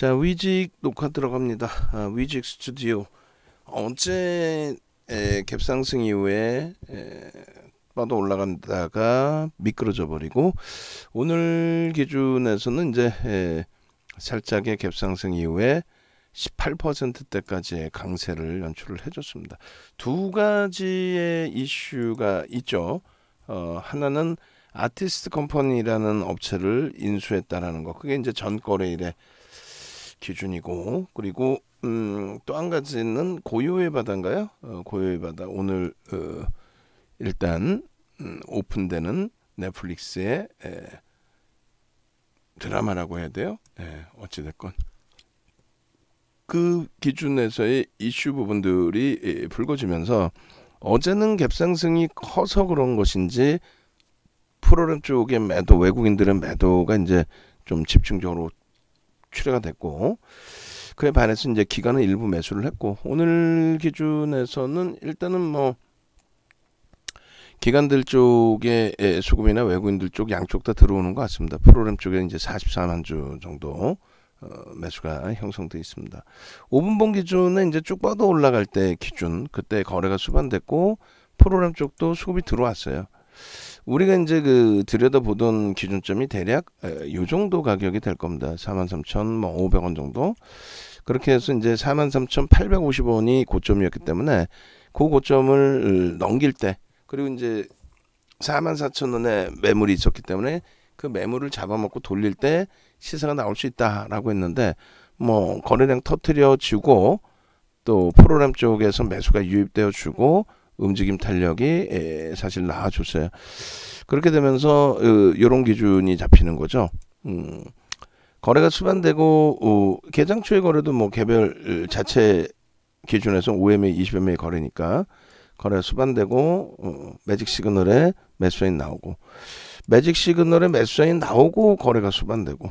자 위직 녹화 들어갑니다. 아, 위직 스튜디오 언제 에, 갭상승 이후에 에, 빠도 올라간다가 미끄러져 버리고 오늘 기준에서는 이제 에, 살짝의 갭상승 이후에 18%대까지의 강세를 연출을 해줬습니다. 두 가지의 이슈가 있죠. 어, 하나는 아티스트 컴퍼니라는 업체를 인수했다라는 거. 그게 이제 전 거래일에 기준이고 그리고 음, 또 한 가지는 고요의 바다인가요? 어, 고요의 바다 오늘 어, 일단 음, 오픈되는 넷플릭스의 에, 드라마라고 해야 돼요. 예, 어찌됐건 그 기준에서의 이슈 부분들이 예, 불거지면서 어제는 갭상승이 커서 그런 것인지 프로그램 쪽에 매도 외국인들은 매도가 이제 좀 집중적으로 출회가 됐고 그에 반해서 이제 기간은 일부 매수를 했고 오늘 기준에서는 일단은 뭐 기관들 쪽에 수급이나 예, 외국인들 쪽 양쪽 다 들어오는 것 같습니다. 프로그램 쪽에 이제 44만 주 정도 어, 매수가 형성되어 있습니다. 5분봉 기준에 이제 쭉 뻗어 올라갈 때 기준 그때 거래가 수반됐고 프로그램 쪽도 수급이 들어왔어요. 우리가 이제 그 들여다보던 기준점이 대략 요 정도 가격이 될 겁니다. 43,500원 뭐, 정도. 그렇게 해서 이제 43,850원이 고점이었기 때문에 그 고점을 넘길 때 그리고 이제 44,000원에 매물이 있었기 때문에 그 매물을 잡아먹고 돌릴 때 시세가 나올 수 있다라고 했는데 뭐 거래량 터트려 주고 또 프로그램 쪽에서 매수가 유입되어 주고 움직임 탄력이 예, 사실 나아줬어요. 그렇게 되면서 이런 그, 기준이 잡히는 거죠. 음, 거래가 수반되고 어, 개장 초의 거래도 뭐 개별 자체 기준에서 5MA, 2 0 m 의 거래니까 거래가 수반되고 어, 매직 시그널에 매수인 나오고 매직 시그널에 매수인 나오고 거래가 수반되고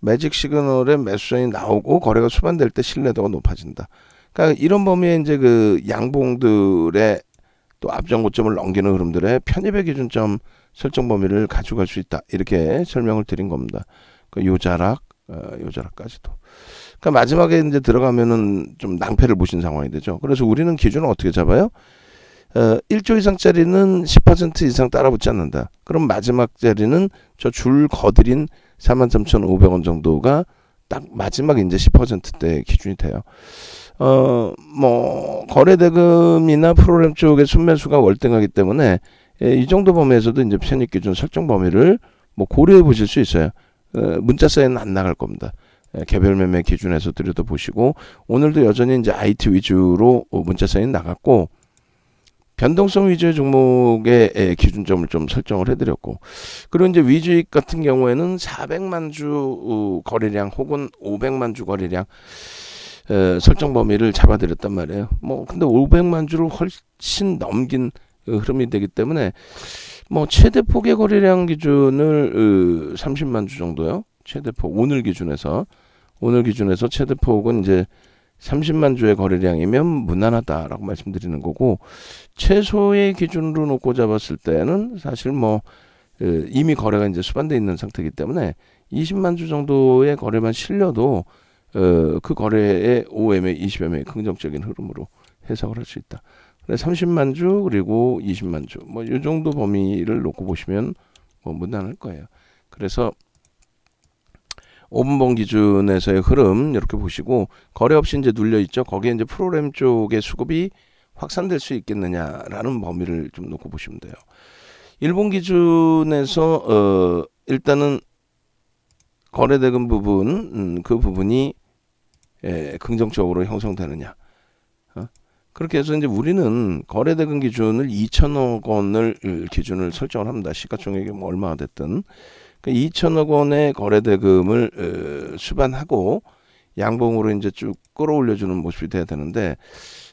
매직 시그널에 매수인 나오고 거래가 수반될 때 신뢰도가 높아진다. 그러니까 이런 범위에 이제 그 양봉들의 또앞장 고점을 넘기는 흐름들의 편입의 기준점 설정 범위를 가져갈 수 있다. 이렇게 설명을 드린 겁니다. 그 요자락, 어, 요자락까지도. 그러니까 마지막에 이제 들어가면은 좀 낭패를 보신 상황이 되죠. 그래서 우리는 기준을 어떻게 잡아요? 어, 1조 이상짜리는 10% 이상 따라붙지 않는다. 그럼 마지막 자리는 저 줄 거드린 43,500원 정도가 딱 마지막 이제 10%대 기준이 돼요. 어, 뭐, 거래대금이나 프로그램 쪽의 순매수가 월등하기 때문에 예, 이 정도 범위에서도 이제 편입 기준 설정 범위를 뭐 고려해 보실 수 있어요. 어, 문자 사인는안 나갈 겁니다. 예, 개별 매매 기준에서 들여다보시고 오늘도 여전히 이제 IT 위주로 어, 문자 사인 나갔고 변동성 위주의 종목의 예, 기준점을 좀 설정을 해드렸고 그리고 이제 위주익 같은 경우에는 400만 어, 주 거래량 혹은 500만 주 거래량 에, 설정 범위를 잡아드렸단 말이에요. 뭐 근데 500만 주를 훨씬 넘긴 흐름이 되기 때문에 뭐 최대 폭의 거래량 기준을 어, 30만 주 정도요. 최대 폭 오늘 기준에서 오늘 기준에서 최대 폭은 이제 30만 주의 거래량이면 무난하다라고 말씀드리는 거고 최소의 기준으로 놓고 잡았을 때는 사실 뭐 에, 이미 거래가 이제 수반돼 있는 상태이기 때문에 20만 주 정도의 거래만 실려도 어, 그 거래의 5MA, 20MA 긍정적인 흐름으로 해석을 할 수 있다. 30만 주 그리고 20만 주뭐이 정도 범위를 놓고 보시면 뭐 무난할 거예요. 그래서 5분봉 기준에서의 흐름 이렇게 보시고 거래 없이 이제 눌려 있죠. 거기에 이제 프로그램 쪽의 수급이 확산될 수 있겠느냐라는 범위를 좀 놓고 보시면 돼요. 일본 기준에서 어 일단은 거래 대금 부분 음, 그 부분이 예, 긍정적으로 형성되느냐. 어? 그렇게 해서 이제 우리는 거래대금 기준을 2천억 원을 기준을 설정을 합니다. 시가총액이 뭐 얼마가 됐든. 그 그러니까 2천억 원의 거래대금을 어, 수반하고 양봉으로 이제 쭉 끌어올려주는 모습이 돼야 되는데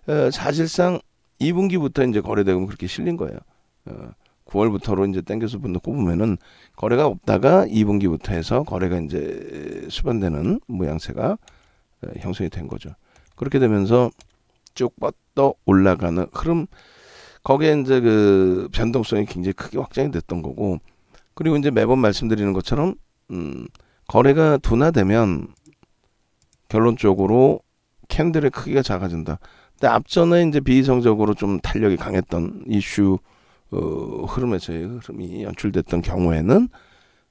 어, 사실상 2분기부터 이제 거래대금 그렇게 실린 거예요. 어, 9월부터로 이제 땡겨서 분 놓고 으면은 거래가 없다가 2분기부터 해서 거래가 이제 수반되는 모양새가 형성이 된 거죠. 그렇게 되면서 쭉 뻗어 올라가는 흐름 거기에 이제 그 변동성이 굉장히 크게 확장이 됐던 거고 그리고 이제 매번 말씀드리는 것처럼 음 거래가 둔화되면 결론적으로 캔들의 크기가 작아진다. 근데 앞전에 이제 비이성적으로 좀 탄력이 강했던 이슈 어, 흐름에서의 흐름이 연출됐던 경우에는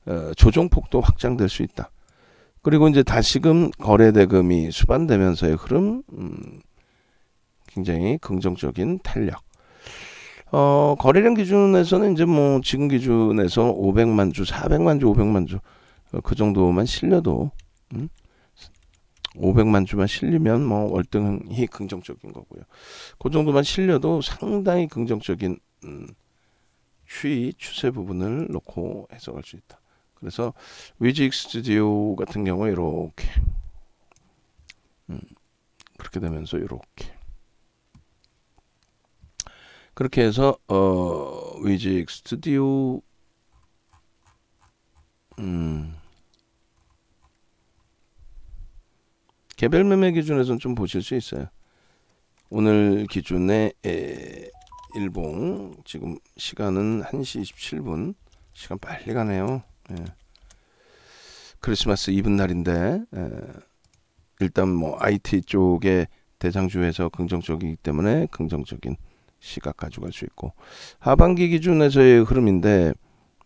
어, 조정폭도 확장될 수 있다. 그리고 이제 다시금 거래 대금이 수반되면서의 흐름 음, 굉장히 긍정적인 탄력. 어, 거래량 기준에서는 이제 뭐 지금 기준에서 500만 주, 400만 주, 500만 주그 어, 정도만 실려도 음? 500만 주만 실리면 뭐 월등히 긍정적인 거고요. 그 정도만 실려도 상당히 긍정적인 음, 추이 추세 부분을 놓고 해석할 수 있다. 그래서 위직 스튜디오 같은 경우에 이렇게 음, 그렇게 되면서 이렇게 그렇게 해서 어, 위직 스튜디오 음, 개별 매매 기준에서는 좀 보실 수 있어요. 오늘 기준에 에, 일봉 지금 시간은 1시 27분 시간 빨리 가네요. 예. 크리스마스 이브 날인데 예. 일단 뭐 IT 쪽에 대장주에서 긍정적이기 때문에 긍정적인 시각 가져갈 수 있고 하반기 기준에서의 흐름인데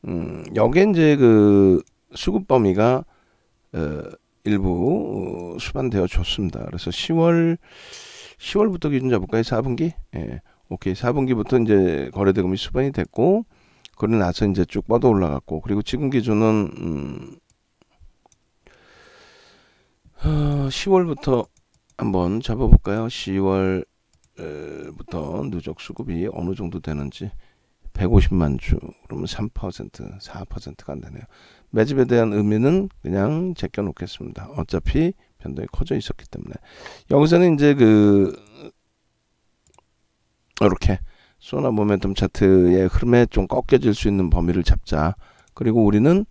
음, 여기에 이제 그 수급 범위가 어, 일부 어, 수반되어 줬습니다. 그래서 10월 10월부터 기준 잡을까요? 4분기? 예. 오케이. 4분기부터 이제 거래대금이 수반이 됐고 그리고 나서 이제 쭉 뻗어 올라갔고 그리고 지금 기준은 음, 10월부터 어, 한번 잡아볼까요? 10월부터 누적 수급이 어느 정도 되는지 150만 주 그러면 3% 4%가 안 되네요. 매집에 대한 의미는 그냥 제껴 놓겠습니다. 어차피 변동이 커져 있었기 때문에 여기서는 이제 그 이렇게 소나 모멘텀 차트의 흐름에 좀 꺾여질 수 있는 범위를 잡자. 그리고 우리는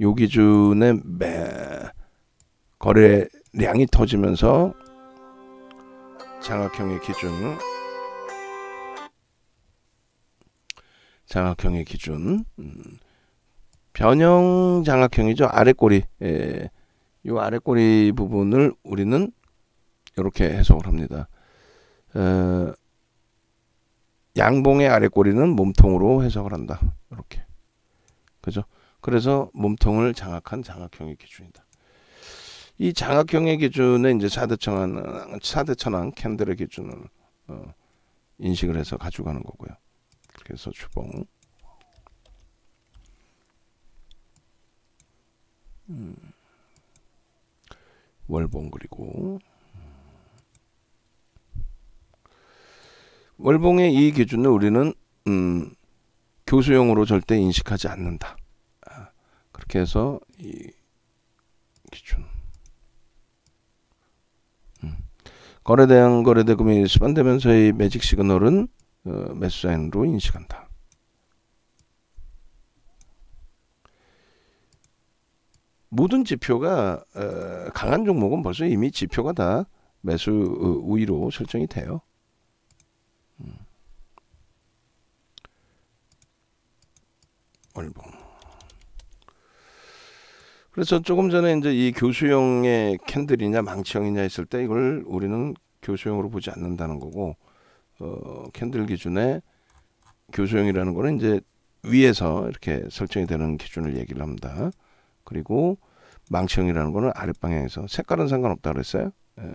요 기준에 매 거래량이 터지면서 장악형의 기준 장악형의 기준 음, 변형 장악형이죠 아래 꼬리 예. 요 아래 꼬리 부분을 우리는 이렇게 해석을 합니다 어, 양봉의 아래 꼬리는 몸통으로 해석을 한다. 이렇게. 그죠? 그래서 몸통을 장악한 장악형의 기준이다. 이 장악형의 기준은 이제 사대천왕, 사대천왕 캔들의 기준을 어, 인식을 해서 가져가는 거고요. 그래서 주봉. 음. 월봉 그리고 월봉의 이 기준을 우리는 음, 교수용으로 절대 인식하지 않는다. 아, 그렇게 해서 이 기준 음. 거래 대항 거래 대금이 일반되면서의 매직 시그널은 어, 매수 사인으로 인식한다. 모든 지표가 어, 강한 종목은 벌써 이미 지표가 다 매수 어, 우위로 설정이 돼요. 월봉. 음. 그래서 조금 전에 이제 이 교수용의 캔들이냐 망치형이냐 했을 때 이걸 우리는 교수용으로 보지 않는다는 거고 어, 캔들 기준에 교수용이라는 거는 이제 위에서 이렇게 설정이 되는 기준을 얘기를 합니다. 그리고 망치형이라는 거는 아랫 방향에서 색깔은 상관없다 그랬어요. 예.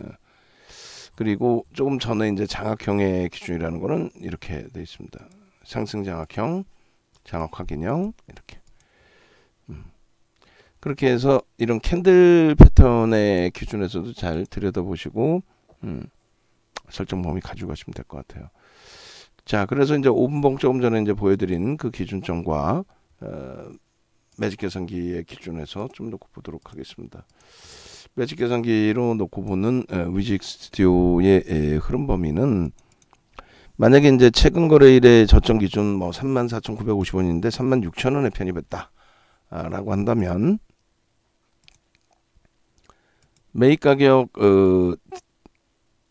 그리고 조금 전에 이제 장학형의 기준이라는 거는 이렇게 돼 있습니다. 상승 장악형, 장악 확인형 이렇게. 음. 그렇게 해서 이런 캔들 패턴의 기준에서도 잘 들여다보시고 음. 설정 범위 가지고 가시면 될 것 같아요. 자, 그래서 이제 5분봉 조금 전에 이제 보여드린 그 기준점과 어, 매직 계산기의 기준에서 좀더 보도록 하겠습니다. 매직 계산기로 놓고 보는 위직 스튜디오의 흐름 범위는 만약에 이제 최근 거래일의 저점 기준 뭐 34,950원인데 36,000원에 편입했다 아, 라고 한다면 매입 가격 어,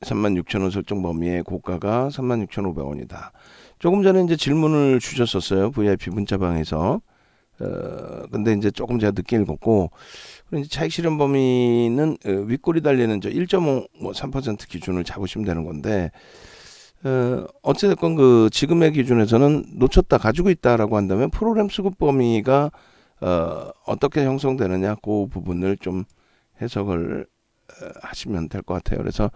36,000원 설정 범위의 고가가 36,500원이다. 조금 전에 이제 질문을 주셨었어요. VIP 문자방에서. 어, 근데 이제 조금 제가 늦게 읽었고, 그리고 이제 차익 실현 범위는 어, 윗골이 달리는 저1.53% 기준을 잡으시면 되는 건데, 어, 어찌됐건 그 지금의 기준에서는 놓쳤다, 가지고 있다라고 한다면 프로그램 수급 범위가 어, 어떻게 형성되느냐, 그 부분을 좀 해석을 어, 하시면 될 것 같아요. 그래서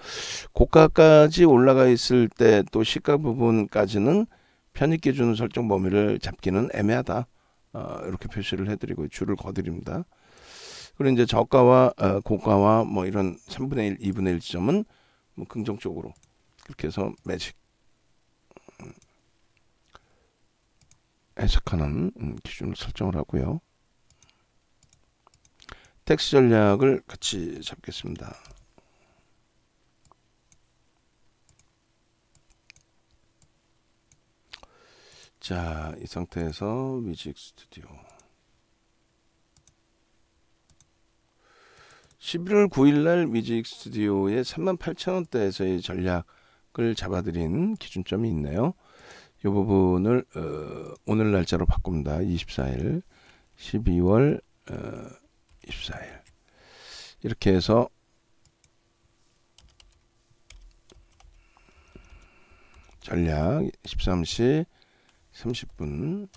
고가까지 올라가 있을 때 또 시가 부분까지는 편입 기준 설정 범위를 잡기는 애매하다. 어, 이렇게 표시를 해드리고 줄을 거드립니다. 그리고 이제 저가와 어, 고가와 뭐 이런 3분의 1, 2분의 1 지점은 뭐 긍정적으로 그렇게 해서 매직 음, 해석하는 음, 기준을 설정을 하고요. 텍스 전략을 같이 잡겠습니다. 자, 이 상태에서 뮤직 스튜디오 11월 9일날 뮤직 스튜디오에 38,000원대에서의 전략을 잡아드린 기준점이 있네요. 이 부분을 어, 오늘 날짜로 바꿉니다. 24일 12월 어, 24일 이렇게 해서 전략 13시 30분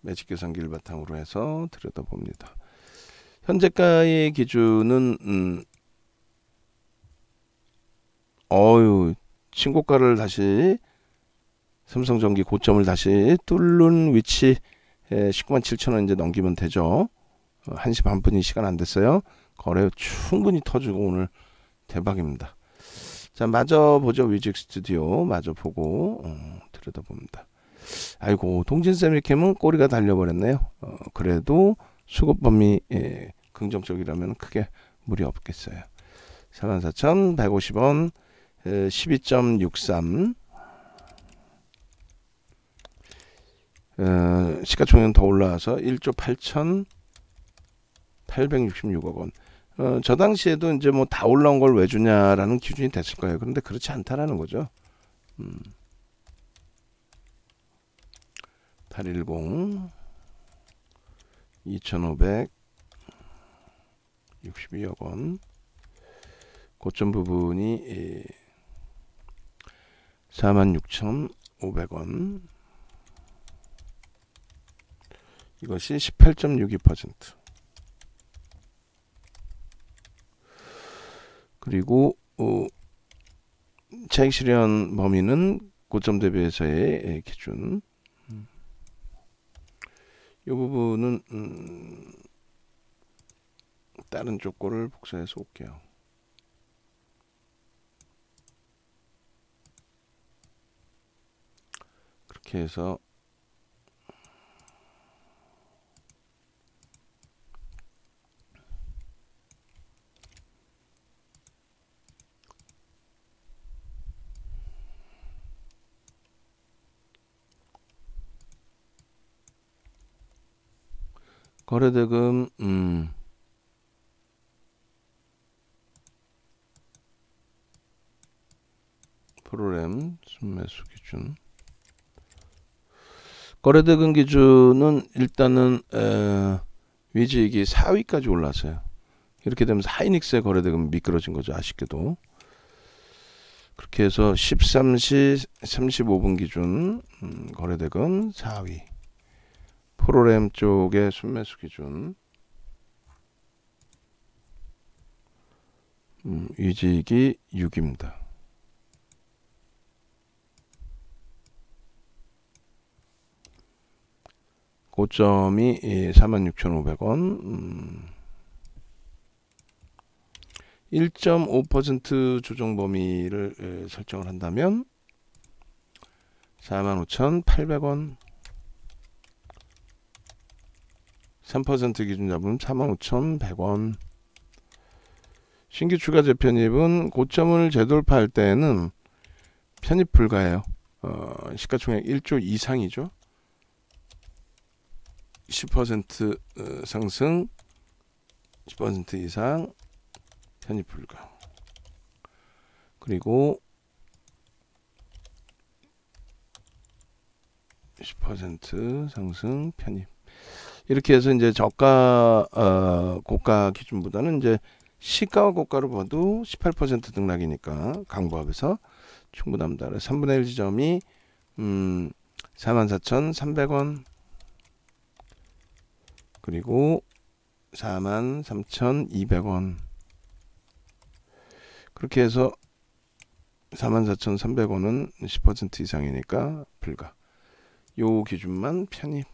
매직 계산기를 바탕으로 해서 들여다봅니다. 현재가의 기준은 음, 어유 신고가를 다시 삼성전기 고점을 다시 뚫는 위치 에 19만 7천 원 이제 넘기면 되죠. 1시 반 분이 시간 안 됐어요. 거래 충분히 터지고 오늘 대박입니다. 자, 마저 보죠. 위직 스튜디오 마저 보고 어, 들여다봅니다. 아이고 동진쌤 일캠은 꼬리가 달려버렸네요. 어, 그래도 수급범위 예, 긍정적이라면 크게 무리 없겠어요. 44,150원 에, 12.63 어, 시가총액은 더 올라와서 1조 8,866억 원. 어, 저 당시에도 이제 뭐 다 올라온 걸 왜 주냐라는 기준이 됐을 거예요. 그런데 그렇지 않다라는 거죠. 음. 810 2562억 원 고점 부분이 46,500원 예, 이것이 18.62% 그리고 어, 차익 실현 범위는 고점 대비해서의 예, 기준 요 부분은 음 다른 조건을 복사해서 올게요. 그렇게 해서 거래대금 음. 프로그램 순매수 기준 거래대금 기준은 일단은 에, 위지익이 4위까지 올랐어요 이렇게 되면서 하이닉스의 거래대금 미끄러진 거죠. 아쉽게도. 그렇게 해서 13시 35분 기준 음, 거래대금 4위. 프로그램 쪽의 순매수 기준 음, 위직이 6입니다. 고점이 46,500원 예, 음, 1.5% 조정 범위를 예, 설정을 한다면 45,800원 3% 기준 잡으면 45,100원. 신규 추가 재편입은 고점을 재돌파할 때에는 편입 불가예요. 어, 시가총액 1조 이상이죠. 10% 어, 상승, 10% 이상 편입 불가. 그리고 10% 상승 편입. 이렇게 해서 이제 저가 어, 고가 기준보다는 이제 시가와 고가로 봐도 18% 등락이니까 강보합에서 충분합니다. 그 3분의 1 지점이 음 44,300원 그리고 43,200원 그렇게 해서 44,300원은 10% 이상이니까 불가 요 기준만 편입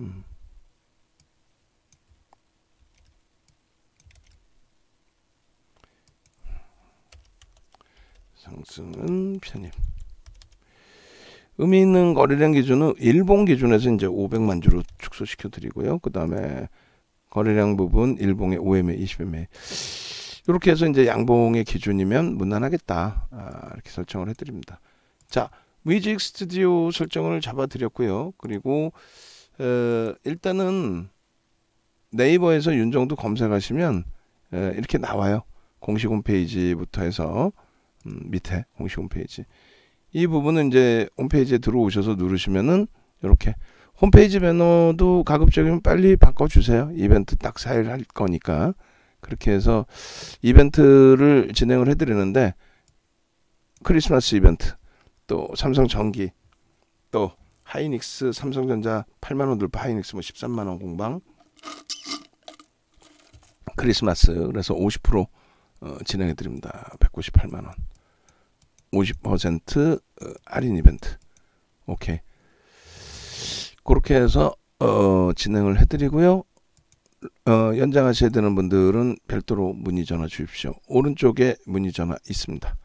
음. 상승은 편입. 의미 있는 거래량 기준은 일본 기준에서 이제 500만 주로 축소시켜 드리고요. 그 다음에 거래량 부분 일봉의 5MA, 20MA 이렇게 해서 이제 양봉의 기준이면 무난하겠다 아, 이렇게 설정을 해드립니다. 자뮤직 스튜디오 설정을 잡아드렸고요. 그리고 에, 일단은 네이버에서 윤정도 검색하시면 에, 이렇게 나와요. 공식 홈페이지부터 해서 음, 밑에 홍시 홈페이지 이 부분은 이제 홈페이지에 들어오셔서 누르시면은 이렇게 홈페이지 배너도 가급적이면 빨리 바꿔주세요. 이벤트 딱사일할 거니까 그렇게 해서 이벤트를 진행을 해드리는데 크리스마스 이벤트 또 삼성 전기 또 하이닉스 삼성전자 8만원 돌파 하이닉스 뭐 13만원 공방 크리스마스 그래서 50% 어, 진행해 드립니다. 198만원 50% 어, 할인 이벤트. 오케이. 그렇게 해서 어, 진행을 해드리고요. 어, 연장하셔야 되는 분들은 별도로 문의 전화 주십시오. 오른쪽에 문의 전화 있습니다.